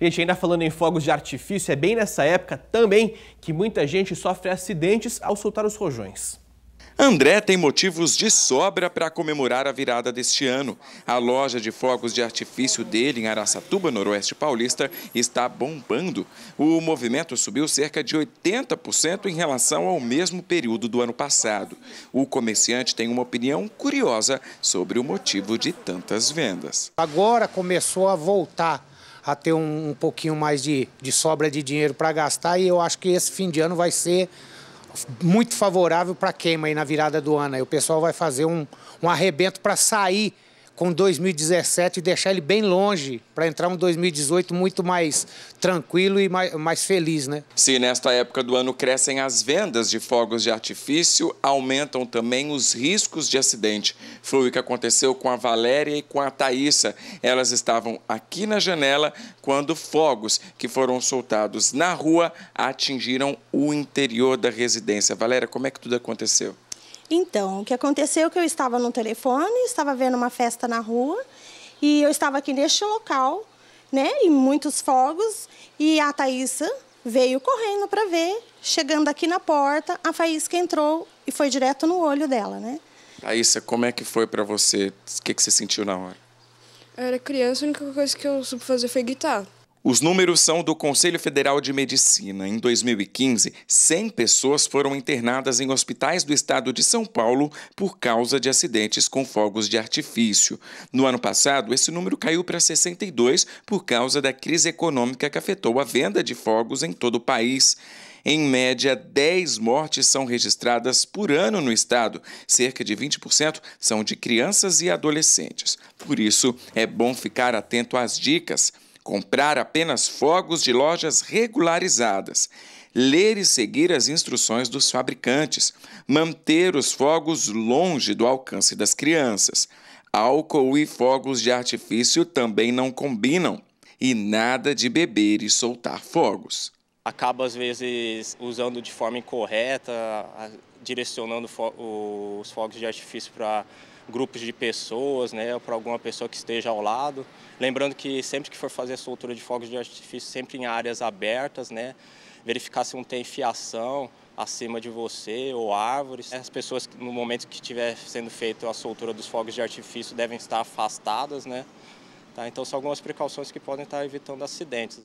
Gente, ainda falando em fogos de artifício, é bem nessa época também que muita gente sofre acidentes ao soltar os rojões. André tem motivos de sobra para comemorar a virada deste ano. A loja de fogos de artifício dele em Araçatuba, Noroeste Paulista, está bombando. O movimento subiu cerca de 80% em relação ao mesmo período do ano passado. O comerciante tem uma opinião curiosa sobre o motivo de tantas vendas. Agora começou a voltar a ter um, um pouquinho mais de, de sobra de dinheiro para gastar. E eu acho que esse fim de ano vai ser muito favorável para queima aí na virada do ano. Aí o pessoal vai fazer um, um arrebento para sair com 2017 e deixar ele bem longe para entrar um 2018 muito mais tranquilo e mais, mais feliz, né? Se nesta época do ano crescem as vendas de fogos de artifício, aumentam também os riscos de acidente. Foi o que aconteceu com a Valéria e com a Thaísa. Elas estavam aqui na janela quando fogos que foram soltados na rua atingiram o interior da residência. Valéria, como é que tudo aconteceu? Então, o que aconteceu é que eu estava no telefone, estava vendo uma festa na rua e eu estava aqui neste local, né, e muitos fogos, e a Thaísa veio correndo para ver, chegando aqui na porta, a Faísca entrou e foi direto no olho dela, né? Thaísa, como é que foi para você? O que, que você sentiu na hora? Eu era criança, a única coisa que eu soube fazer foi guitarra. Os números são do Conselho Federal de Medicina. Em 2015, 100 pessoas foram internadas em hospitais do estado de São Paulo por causa de acidentes com fogos de artifício. No ano passado, esse número caiu para 62 por causa da crise econômica que afetou a venda de fogos em todo o país. Em média, 10 mortes são registradas por ano no estado. Cerca de 20% são de crianças e adolescentes. Por isso, é bom ficar atento às dicas comprar apenas fogos de lojas regularizadas, ler e seguir as instruções dos fabricantes, manter os fogos longe do alcance das crianças. Álcool e fogos de artifício também não combinam, e nada de beber e soltar fogos acaba às vezes usando de forma incorreta, direcionando fo os fogos de artifício para grupos de pessoas, né, para alguma pessoa que esteja ao lado. Lembrando que sempre que for fazer a soltura de fogos de artifício, sempre em áreas abertas, né, verificar se não tem fiação acima de você ou árvores. As pessoas no momento que estiver sendo feita a soltura dos fogos de artifício devem estar afastadas, né? Tá? Então são algumas precauções que podem estar evitando acidentes.